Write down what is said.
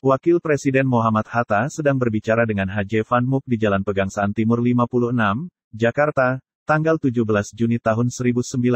Wakil Presiden Muhammad Hatta sedang berbicara dengan H.J. Van Mook di Jalan Pegangsaan Timur 56, Jakarta, tanggal 17 Juni tahun 1948.